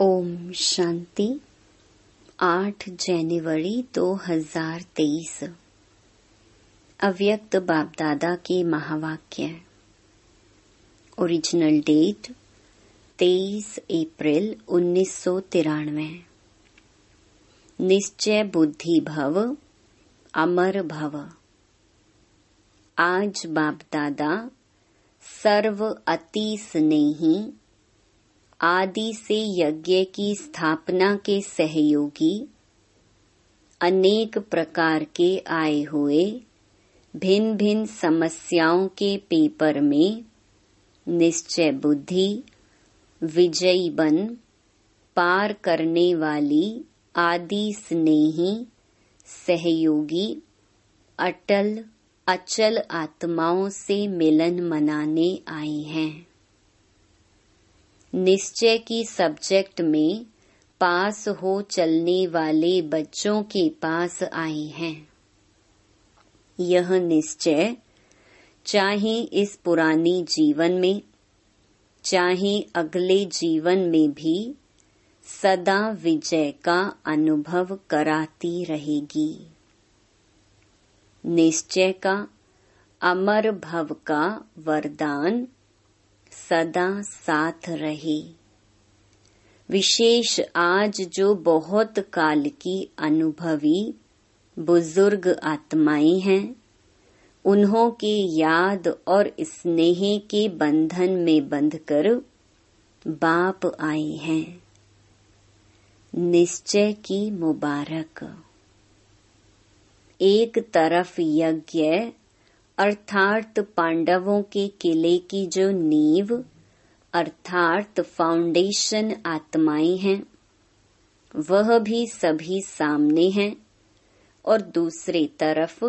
ओम शांति 8 जनवरी 2023 अव्यक्त बाप दादा के महावाक्य ओरिजिनल डेट 23 अप्रैल उन्नीस निश्चय बुद्धि भव अमर भव आज बाप दादा सर्व अति स्नेही आदि से यज्ञ की स्थापना के सहयोगी अनेक प्रकार के आए हुए भिन्न भिन्न समस्याओं के पेपर में निश्चय बुद्धि विजयी बन पार करने वाली आदि स्नेही सहयोगी अटल अचल आत्माओं से मिलन मनाने आई हैं निश्चय की सब्जेक्ट में पास हो चलने वाले बच्चों के पास आए हैं। यह निश्चय चाहे इस पुरानी जीवन में चाहे अगले जीवन में भी सदा विजय का अनुभव कराती रहेगी निश्चय का अमर भव का वरदान सदा साथ रही विशेष आज जो बहुत काल की अनुभवी बुजुर्ग आत्माएं हैं उन्हों की याद और स्नेह के बंधन में बंधकर बाप आए हैं निश्चय की मुबारक एक तरफ यज्ञ अर्थात पांडवों के किले की जो नींव अर्थात फाउंडेशन आत्माएं हैं वह भी सभी सामने हैं और दूसरी तरफ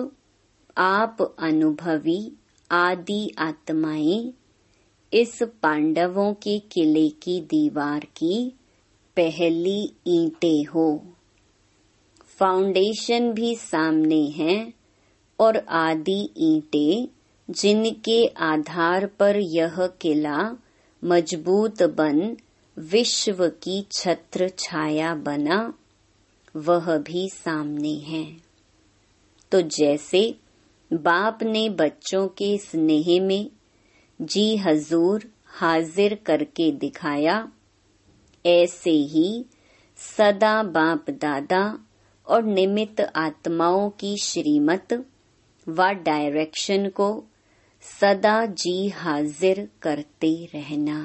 आप अनुभवी आदि आत्माएं इस पांडवों के किले की दीवार की पहली ईंटें हो फाउंडेशन भी सामने हैं और आदि ईटे जिनके आधार पर यह किला मजबूत बन विश्व की छत्र छाया बना वह भी सामने है तो जैसे बाप ने बच्चों के स्नेह में जी हजूर हाजिर करके दिखाया ऐसे ही सदा बाप दादा और निमित्त आत्माओं की श्रीमत व डायरेक्शन को सदा जी हाजिर करते रहना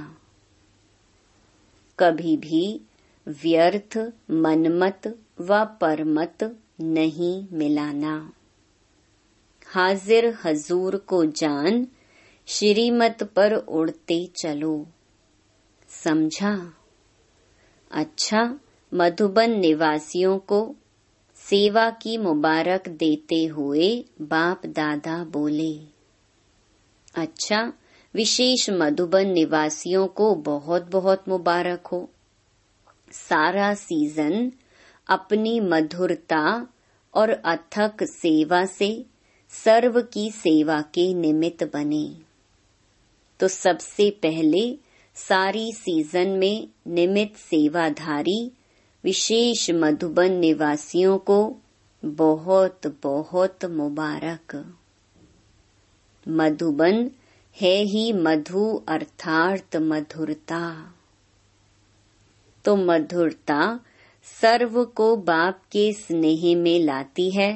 कभी भी व्यर्थ मनमत व परमत नहीं मिलाना हाजिर हजूर को जान श्रीमत पर उड़ते चलो समझा अच्छा मधुबन निवासियों को सेवा की मुबारक देते हुए बाप दादा बोले अच्छा विशेष मधुबन निवासियों को बहुत बहुत मुबारक हो सारा सीजन अपनी मधुरता और अथक सेवा से सर्व की सेवा के निमित्त बने तो सबसे पहले सारी सीजन में निमित्त सेवाधारी विशेष मधुबन निवासियों को बहुत बहुत मुबारक मधुबन है ही मधु अर्थात मधुरता तो मधुरता सर्व को बाप के स्नेह में लाती है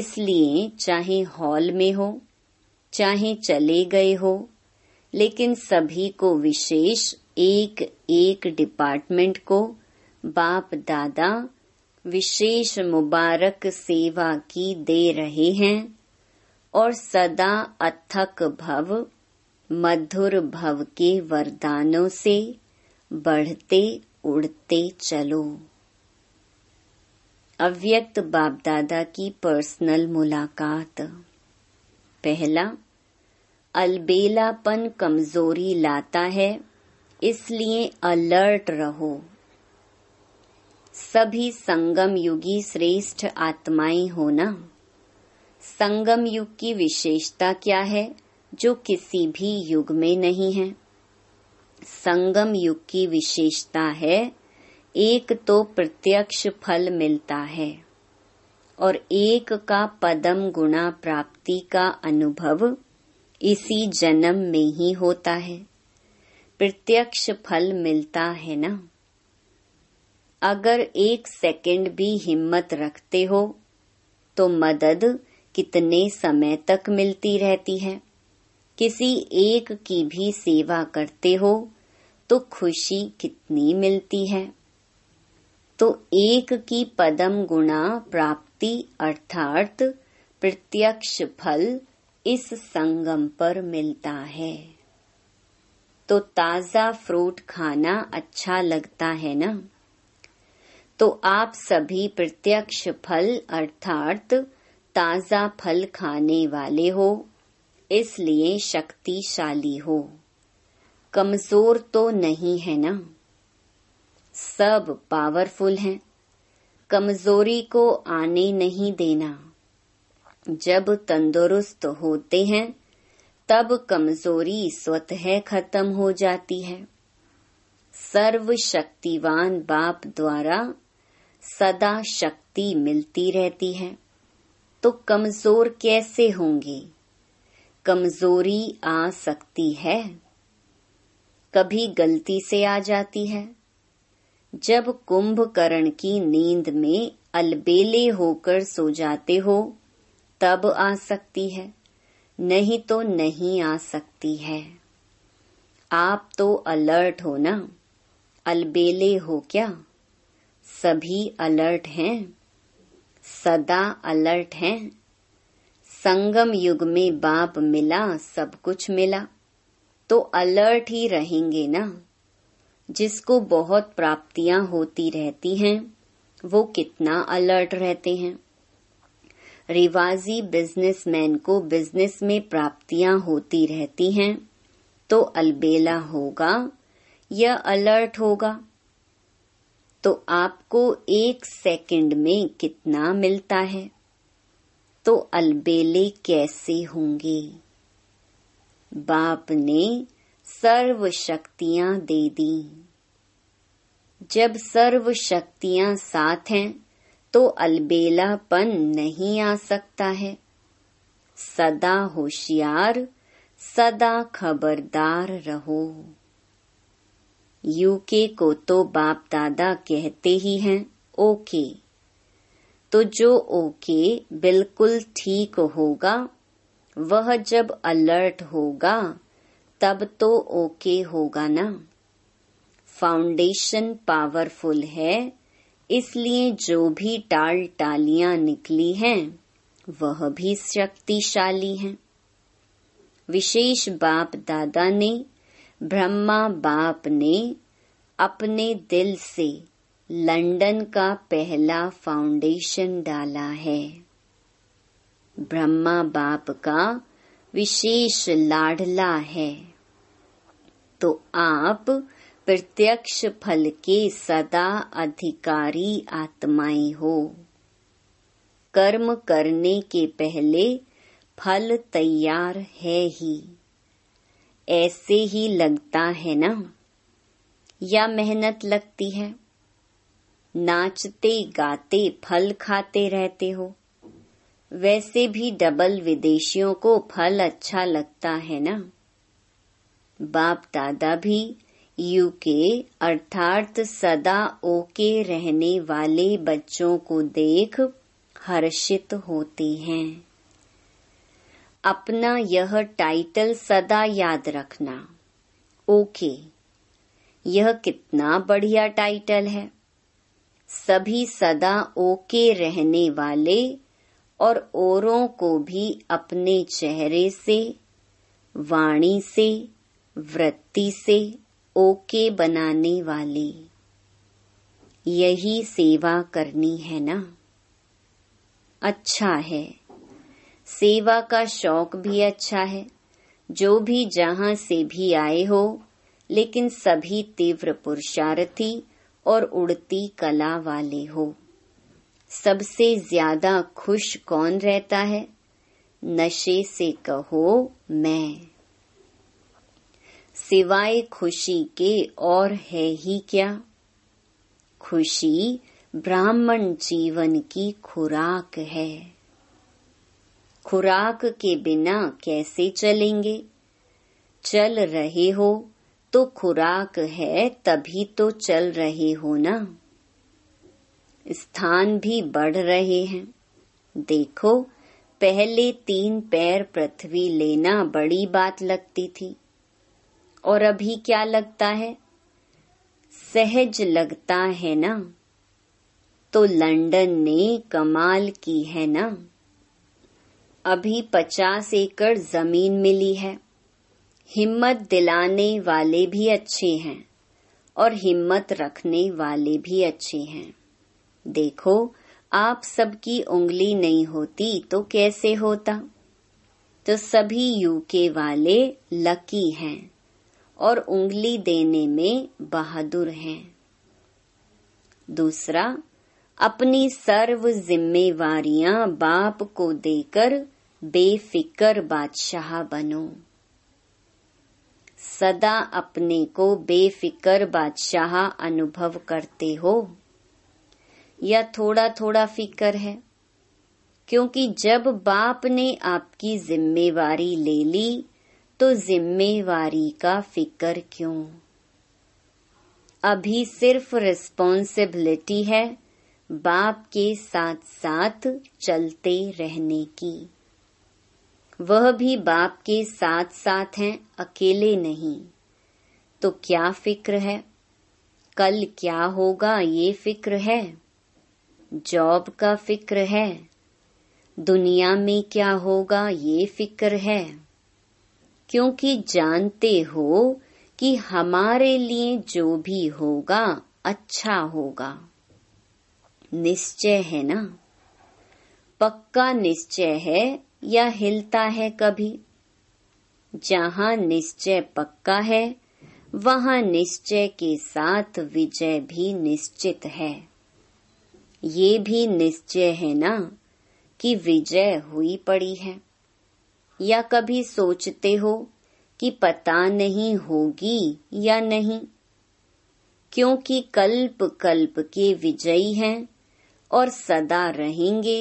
इसलिए चाहे हॉल में हो चाहे चले गए हो लेकिन सभी को विशेष एक एक डिपार्टमेंट को बाप दादा विशेष मुबारक सेवा की दे रहे हैं और सदा अथक भव मधुर भव के वरदानों से बढ़ते उड़ते चलो अव्यक्त बाप दादा की पर्सनल मुलाकात पहला अलबेलापन कमजोरी लाता है इसलिए अलर्ट रहो सभी संगम युगी श्रेष्ठ आत्माएं होना संगम युग की विशेषता क्या है जो किसी भी युग में नहीं है संगम युग की विशेषता है एक तो प्रत्यक्ष फल मिलता है और एक का पदम गुणा प्राप्ति का अनुभव इसी जन्म में ही होता है प्रत्यक्ष फल मिलता है ना अगर एक सेकंड भी हिम्मत रखते हो तो मदद कितने समय तक मिलती रहती है किसी एक की भी सेवा करते हो तो खुशी कितनी मिलती है तो एक की पदम गुणा प्राप्ति अर्थात प्रत्यक्ष फल इस संगम पर मिलता है तो ताजा फ्रूट खाना अच्छा लगता है ना तो आप सभी प्रत्यक्ष फल अर्थात ताजा फल खाने वाले हो इसलिए शक्तिशाली हो कमजोर तो नहीं है ना सब पावरफुल हैं कमजोरी को आने नहीं देना जब तंदुरुस्त होते हैं तब कमजोरी स्वतः खत्म हो जाती है सर्वशक्तिवान बाप द्वारा सदा शक्ति मिलती रहती है तो कमजोर कैसे होंगे कमजोरी आ सकती है कभी गलती से आ जाती है जब कुंभकर्ण की नींद में अलबेले होकर सो जाते हो तब आ सकती है नहीं तो नहीं आ सकती है आप तो अलर्ट हो ना अलबेले हो क्या सभी अलर्ट हैं सदा अलर्ट हैं संगम युग में बाप मिला सब कुछ मिला तो अलर्ट ही रहेंगे ना जिसको बहुत प्राप्तियां होती रहती हैं वो कितना अलर्ट रहते हैं रिवाजी बिजनेसमैन को बिजनेस में प्राप्तियां होती रहती हैं तो अलबेला होगा या अलर्ट होगा तो आपको एक सेकंड में कितना मिलता है तो अलबेले कैसे होंगे बाप ने सर्व शक्तियां दे दी जब सर्व शक्तियां साथ हैं तो अलबेलापन नहीं आ सकता है सदा होशियार सदा खबरदार रहो यूके को तो बाप दादा कहते ही हैं ओके तो जो ओके बिल्कुल ठीक होगा वह जब अलर्ट होगा तब तो ओके होगा ना फाउंडेशन पावरफुल है इसलिए जो भी टाल टालियां निकली हैं वह भी शक्तिशाली हैं विशेष बाप दादा ने ब्रह्मा बाप ने अपने दिल से लंदन का पहला फाउंडेशन डाला है ब्रह्मा बाप का विशेष लाडला है तो आप प्रत्यक्ष फल के सदा अधिकारी आत्माएं हो कर्म करने के पहले फल तैयार है ही ऐसे ही लगता है ना या मेहनत लगती है नाचते गाते फल खाते रहते हो वैसे भी डबल विदेशियों को फल अच्छा लगता है ना बाप दादा भी यूके अर्थात सदा ओके रहने वाले बच्चों को देख हर्षित होते हैं अपना यह टाइटल सदा याद रखना ओके यह कितना बढ़िया टाइटल है सभी सदा ओके रहने वाले और औरों को भी अपने चेहरे से वाणी से वृत्ति से ओके बनाने वाले यही सेवा करनी है ना अच्छा है सेवा का शौक भी अच्छा है जो भी जहां से भी आए हो लेकिन सभी तीव्र पुरुषार्थी और उड़ती कला वाले हो सबसे ज्यादा खुश कौन रहता है नशे से कहो मैं सिवाय खुशी के और है ही क्या खुशी ब्राह्मण जीवन की खुराक है खुराक के बिना कैसे चलेंगे चल रहे हो तो खुराक है तभी तो चल रहे हो ना स्थान भी बढ़ रहे हैं देखो पहले तीन पैर पृथ्वी लेना बड़ी बात लगती थी और अभी क्या लगता है सहज लगता है ना तो लंदन ने कमाल की है ना अभी पचास एकड़ जमीन मिली है हिम्मत दिलाने वाले भी अच्छे हैं और हिम्मत रखने वाले भी अच्छे हैं देखो आप सबकी उंगली नहीं होती तो कैसे होता तो सभी यूके वाले लकी हैं और उंगली देने में बहादुर हैं दूसरा अपनी सर्व जिम्मेवारियां बाप को देकर बेफिकर बादशाह बनो सदा अपने को बेफिकर बादशाह अनुभव करते हो या थोड़ा थोड़ा फिकर है क्योंकि जब बाप ने आपकी जिम्मेवारी ले ली तो जिम्मेवारी का फिकर क्यों अभी सिर्फ रिस्पॉन्सिबिलिटी है बाप के साथ साथ चलते रहने की वह भी बाप के साथ साथ हैं अकेले नहीं तो क्या फिक्र है कल क्या होगा ये फिक्र है जॉब का फिक्र है दुनिया में क्या होगा ये फिक्र है क्योंकि जानते हो कि हमारे लिए जो भी होगा अच्छा होगा निश्चय है ना पक्का निश्चय है या हिलता है कभी जहां निश्चय पक्का है वहां निश्चय के साथ विजय भी निश्चित है ये भी निश्चय है ना कि विजय हुई पड़ी है या कभी सोचते हो कि पता नहीं होगी या नहीं क्योंकि कल्प कल्प के विजयी हैं और सदा रहेंगे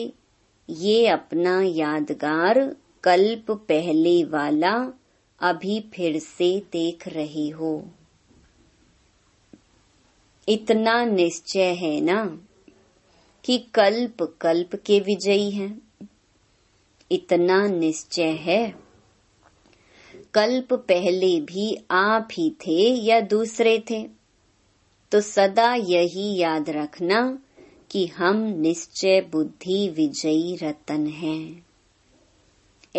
ये अपना यादगार कल्प पहले वाला अभी फिर से देख रहे हो इतना निश्चय है ना कि कल्प कल्प के विजयी हैं इतना निश्चय है कल्प पहले भी आप ही थे या दूसरे थे तो सदा यही याद रखना कि हम निश्चय बुद्धि विजयी रतन हैं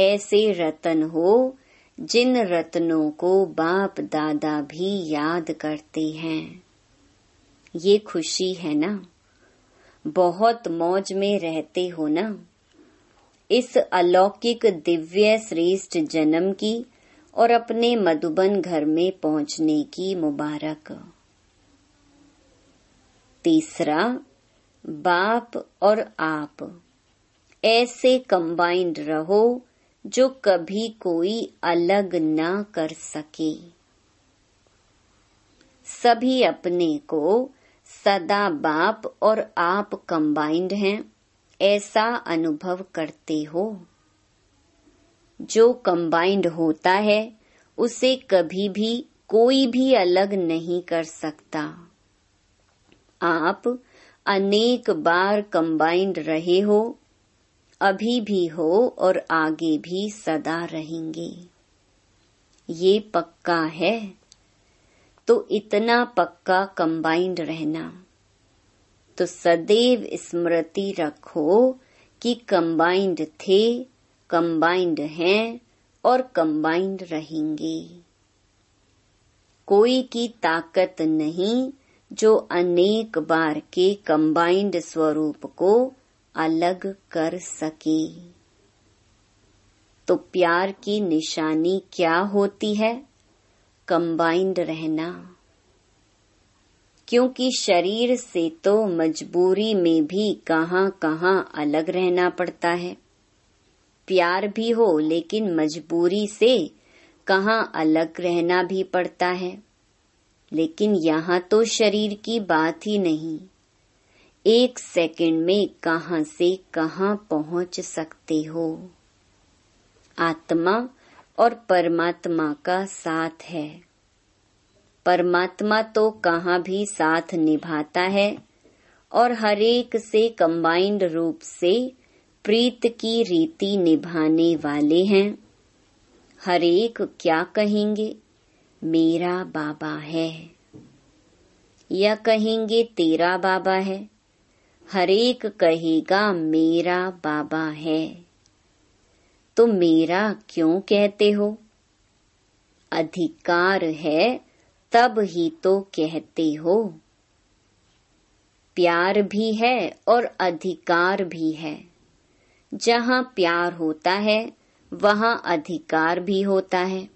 ऐसे रतन हो जिन रत्नों को बाप दादा भी याद करते हैं ये खुशी है ना बहुत मौज में रहते हो ना इस अलौकिक दिव्य श्रेष्ठ जन्म की और अपने मधुबन घर में पहुंचने की मुबारक तीसरा बाप और आप ऐसे कंबाइंड रहो जो कभी कोई अलग ना कर सके सभी अपने को सदा बाप और आप कंबाइंड हैं ऐसा अनुभव करते हो जो कंबाइंड होता है उसे कभी भी कोई भी अलग नहीं कर सकता आप अनेक बार कंबाइंड रहे हो अभी भी हो और आगे भी सदा रहेंगे ये पक्का है तो इतना पक्का कंबाइंड रहना तो सदैव स्मृति रखो कि कंबाइंड थे कंबाइंड हैं और कंबाइंड रहेंगे कोई की ताकत नहीं जो अनेक बार के कंबाइंड स्वरूप को अलग कर सके तो प्यार की निशानी क्या होती है कंबाइंड रहना क्योंकि शरीर से तो मजबूरी में भी कहाँ कहां अलग रहना पड़ता है प्यार भी हो लेकिन मजबूरी से कहां अलग रहना भी पड़ता है लेकिन यहाँ तो शरीर की बात ही नहीं एक सेकंड में कहा से कहा पहुंच सकते हो आत्मा और परमात्मा का साथ है परमात्मा तो कहाँ भी साथ निभाता है और हरेक से कंबाइंड रूप से प्रीत की रीति निभाने वाले हैं हरेक क्या कहेंगे मेरा बाबा है या कहेंगे तेरा बाबा है हरेक कहेगा मेरा बाबा है तो मेरा क्यों कहते हो अधिकार है तब ही तो कहते हो प्यार भी है और अधिकार भी है जहां प्यार होता है वहां अधिकार भी होता है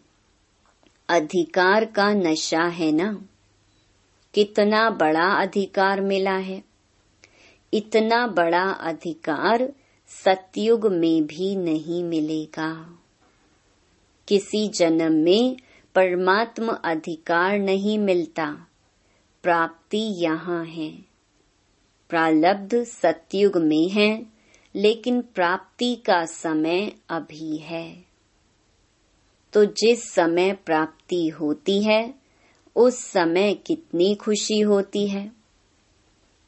अधिकार का नशा है ना कितना बड़ा अधिकार मिला है इतना बड़ा अधिकार सतयुग में भी नहीं मिलेगा किसी जन्म में परमात्म अधिकार नहीं मिलता प्राप्ति यहाँ है प्रलब्ध सतयुग में है लेकिन प्राप्ति का समय अभी है तो जिस समय प्राप्ति होती है उस समय कितनी खुशी होती है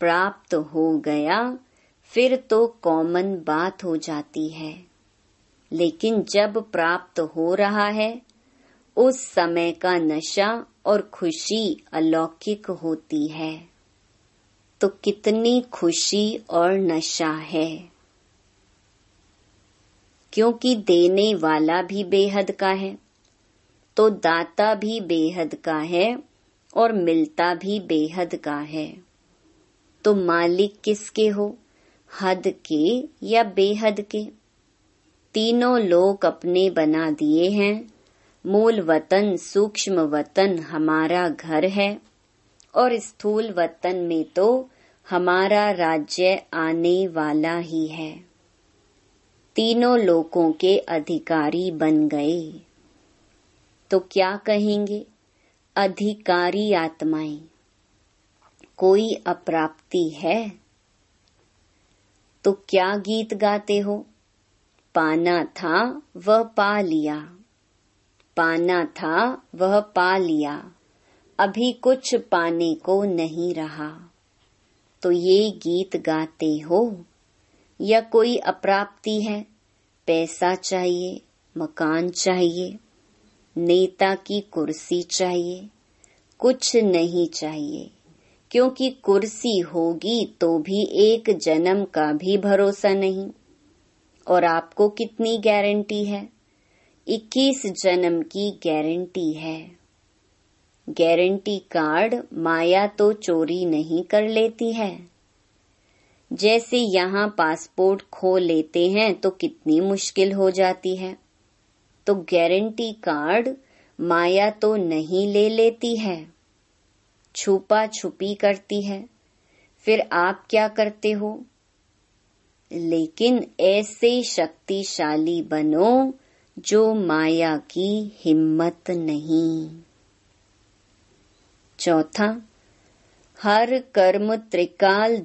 प्राप्त हो गया फिर तो कॉमन बात हो जाती है लेकिन जब प्राप्त हो रहा है उस समय का नशा और खुशी अलौकिक होती है तो कितनी खुशी और नशा है क्योंकि देने वाला भी बेहद का है तो दाता भी बेहद का है और मिलता भी बेहद का है तो मालिक किसके हो हद के या बेहद के तीनों लोक अपने बना दिए हैं मूल वतन सूक्ष्म वतन हमारा घर है और स्थूल वतन में तो हमारा राज्य आने वाला ही है तीनों लोकों के अधिकारी बन गए तो क्या कहेंगे अधिकारी आत्माएं कोई अप्राप्ति है तो क्या गीत गाते हो पाना था वह पा लिया पाना था वह पा लिया अभी कुछ पाने को नहीं रहा तो ये गीत गाते हो या कोई अप्राप्ति है पैसा चाहिए मकान चाहिए नेता की कुर्सी चाहिए कुछ नहीं चाहिए क्योंकि कुर्सी होगी तो भी एक जन्म का भी भरोसा नहीं और आपको कितनी गारंटी है 21 जन्म की गारंटी है गारंटी कार्ड माया तो चोरी नहीं कर लेती है जैसे यहाँ पासपोर्ट खो लेते हैं तो कितनी मुश्किल हो जाती है तो गारंटी कार्ड माया तो नहीं ले लेती है छुपा छुपी करती है फिर आप क्या करते हो लेकिन ऐसे शक्तिशाली बनो जो माया की हिम्मत नहीं चौथा हर कर्म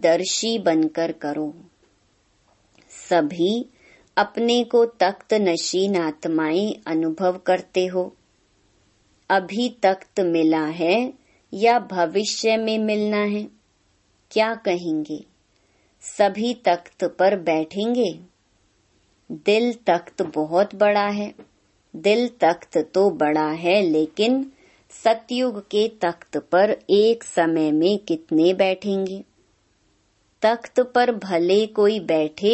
दर्शी बनकर करो सभी अपने को तख्त नशीन आत्माएं अनुभव करते हो अभी तख्त मिला है या भविष्य में मिलना है क्या कहेंगे सभी तख्त पर बैठेंगे दिल तख्त बहुत बड़ा है दिल तख्त तो बड़ा है लेकिन सतयुग के तख्त पर एक समय में कितने बैठेंगे तख्त पर भले कोई बैठे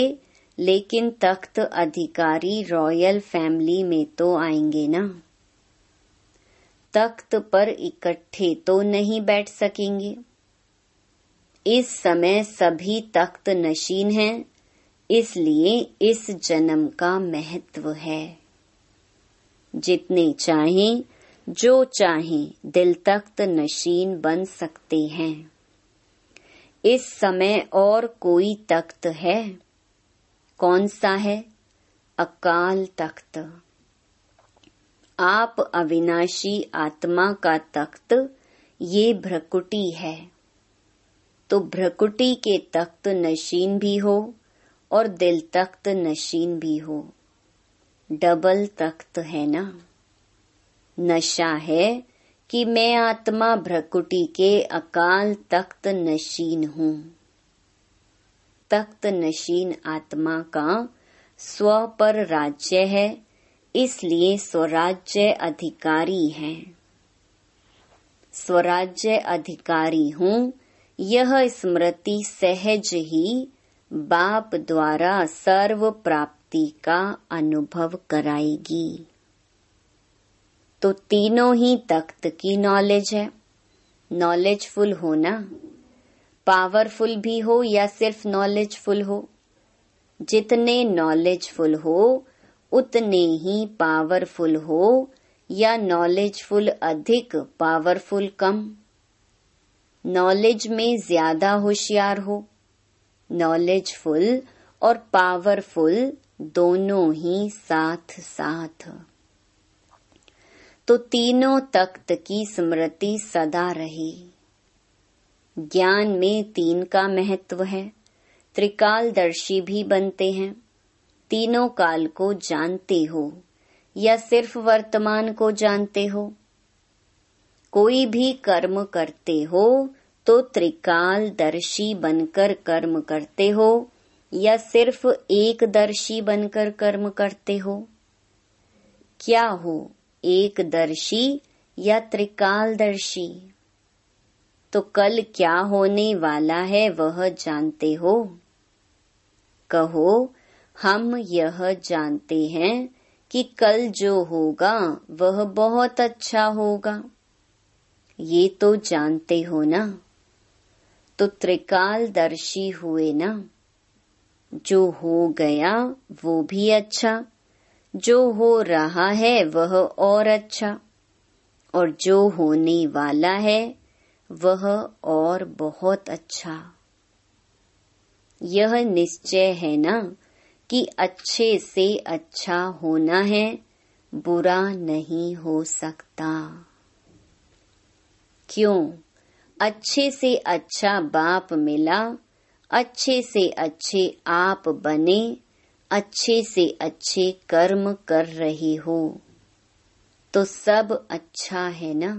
लेकिन तख्त अधिकारी रॉयल फैमिली में तो आएंगे ना तख्त पर इकट्ठे तो नहीं बैठ सकेंगे इस समय सभी तख्त नशीन हैं, इसलिए इस जन्म का महत्व है जितने चाहें जो चाहे दिल तख्त नशीन बन सकते हैं इस समय और कोई तख्त है कौन सा है अकाल तख्त आप अविनाशी आत्मा का तख्त ये भ्रकुटी है तो भ्रकुटी के तख्त नशीन भी हो और दिल तख्त नशीन भी हो डबल तख्त है ना नशा है कि मैं आत्मा भ्रकुटी के अकाल तख्त नशीन हूँ तख्त नशीन आत्मा का स्व पर राज्य है इसलिए स्वराज्य अधिकारी है स्वराज्य अधिकारी हूँ यह स्मृति सहज ही बाप द्वारा सर्व प्राप्ति का अनुभव कराएगी तो तीनों ही तख्त की नॉलेज है नॉलेजफुल होना पावरफुल भी हो या सिर्फ नॉलेजफुल हो जितने नॉलेजफुल हो उतने ही पावरफुल हो या नॉलेजफुल अधिक पावरफुल कम नॉलेज में ज्यादा होशियार हो नॉलेजफुल और पावरफुल दोनों ही साथ साथ तो तीनों तख्त की स्मृति सदा रही ज्ञान में तीन का महत्व है त्रिकालदर्शी भी बनते हैं तीनों काल को जानते हो या सिर्फ वर्तमान को जानते हो कोई भी कर्म करते हो तो त्रिकालदर्शी बनकर कर्म करते हो या सिर्फ एकदर्शी बनकर कर्म करते हो क्या हो एकदर्शी या त्रिकालदर्शी तो कल क्या होने वाला है वह जानते हो कहो हम यह जानते हैं कि कल जो होगा वह बहुत अच्छा होगा ये तो जानते हो ना तो त्रिकालदर्शी हुए ना जो हो गया वो भी अच्छा जो हो रहा है वह और अच्छा और जो होने वाला है वह और बहुत अच्छा यह निश्चय है ना कि अच्छे से अच्छा होना है बुरा नहीं हो सकता क्यों अच्छे से अच्छा बाप मिला अच्छे से अच्छे आप बने अच्छे से अच्छे कर्म कर रही हो तो सब अच्छा है ना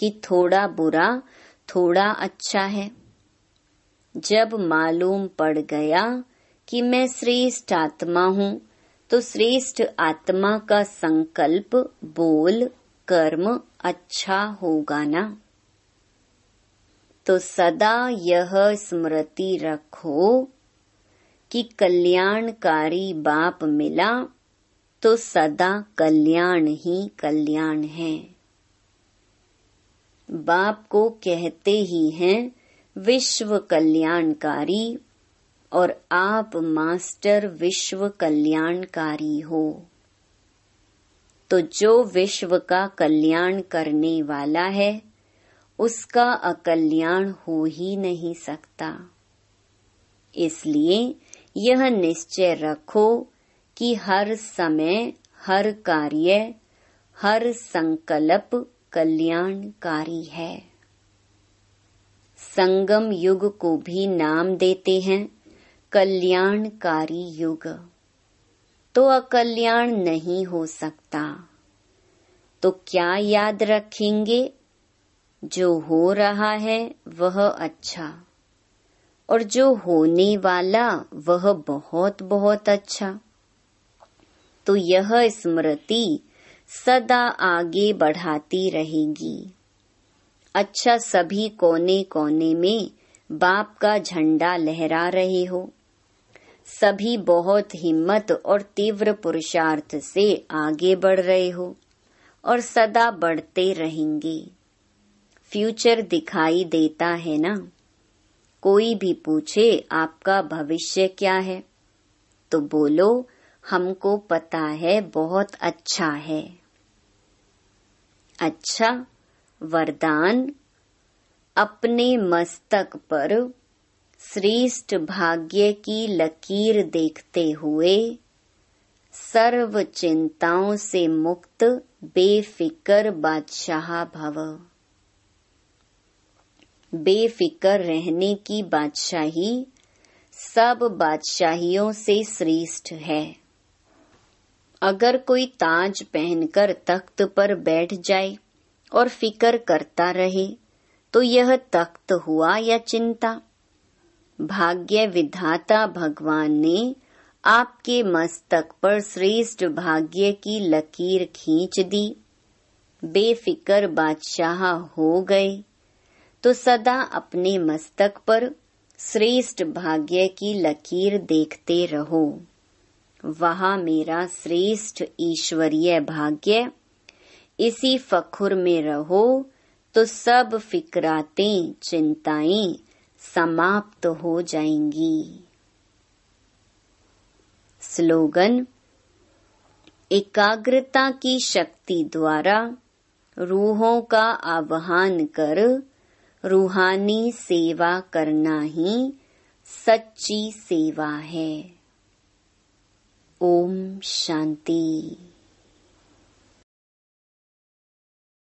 कि थोड़ा बुरा थोड़ा अच्छा है जब मालूम पड़ गया कि मैं श्रेष्ठ आत्मा हूँ तो श्रेष्ठ आत्मा का संकल्प बोल कर्म अच्छा होगा ना तो सदा यह स्मृति रखो कि कल्याणकारी बाप मिला तो सदा कल्याण ही कल्याण है बाप को कहते ही हैं विश्व कल्याणकारी और आप मास्टर विश्व कल्याणकारी हो तो जो विश्व का कल्याण करने वाला है उसका अकल्याण हो ही नहीं सकता इसलिए यह निश्चय रखो कि हर समय हर कार्य हर संकल्प कल्याणकारी है संगम युग को भी नाम देते हैं कल्याणकारी युग तो अकल्याण नहीं हो सकता तो क्या याद रखेंगे जो हो रहा है वह अच्छा और जो होने वाला वह बहुत बहुत अच्छा तो यह स्मृति सदा आगे बढ़ाती रहेगी अच्छा सभी कोने कोने में बाप का झंडा लहरा रहे हो सभी बहुत हिम्मत और तीव्र पुरुषार्थ से आगे बढ़ रहे हो और सदा बढ़ते रहेंगे फ्यूचर दिखाई देता है ना कोई भी पूछे आपका भविष्य क्या है तो बोलो हमको पता है बहुत अच्छा है अच्छा वरदान अपने मस्तक पर श्रेष्ठ भाग्य की लकीर देखते हुए सर्व चिंताओं से मुक्त बेफिकर बादशाह भव बेफिक्र रहने की बादशाही सब बादशाहियों से श्रेष्ठ है अगर कोई ताज पहनकर तख्त पर बैठ जाए और फिकर करता रहे तो यह तख्त हुआ या चिंता भाग्य विधाता भगवान ने आपके मस्तक पर श्रेष्ठ भाग्य की लकीर खींच दी बेफिकर बादशाह हो गए तो सदा अपने मस्तक पर श्रेष्ठ भाग्य की लकीर देखते रहो वह मेरा श्रेष्ठ ईश्वरीय भाग्य इसी फखुर में रहो तो सब फिक्राते चिंताएं समाप्त हो जाएंगी स्लोगन एकाग्रता की शक्ति द्वारा रूहों का आवाहन कर रूहानी सेवा करना ही सच्ची सेवा है ओम शांति